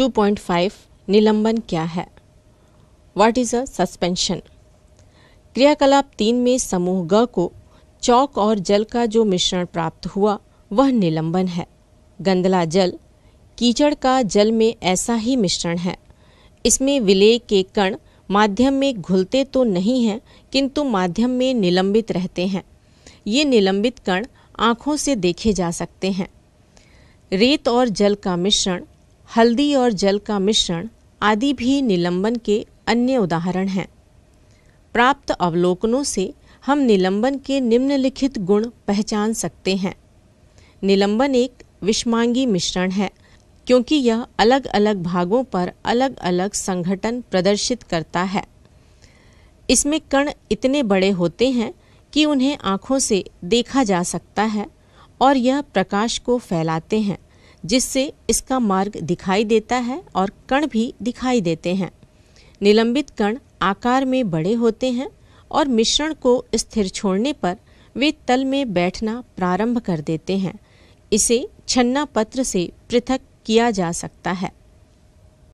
2.5 निलंबन क्या है व्हाट इज अ सस्पेंशन क्रियाकलाप तीन में समूह ग को चौक और जल का जो मिश्रण प्राप्त हुआ वह निलंबन है गंदला जल कीचड़ का जल में ऐसा ही मिश्रण है इसमें विलय के कण माध्यम में घुलते तो नहीं हैं किंतु माध्यम में निलंबित रहते हैं ये निलंबित कण आँखों से देखे जा सकते हैं रेत और जल का मिश्रण हल्दी और जल का मिश्रण आदि भी निलंबन के अन्य उदाहरण हैं प्राप्त अवलोकनों से हम निलंबन के निम्नलिखित गुण पहचान सकते हैं निलंबन एक विषमांगी मिश्रण है क्योंकि यह अलग अलग भागों पर अलग अलग संगठन प्रदर्शित करता है इसमें कण इतने बड़े होते हैं कि उन्हें आँखों से देखा जा सकता है और यह प्रकाश को फैलाते हैं जिससे इसका मार्ग दिखाई देता है और कण भी दिखाई देते हैं निलंबित कण आकार में बड़े होते हैं और मिश्रण को स्थिर छोड़ने पर वे तल में बैठना प्रारंभ कर देते हैं इसे छन्ना पत्र से पृथक किया जा सकता है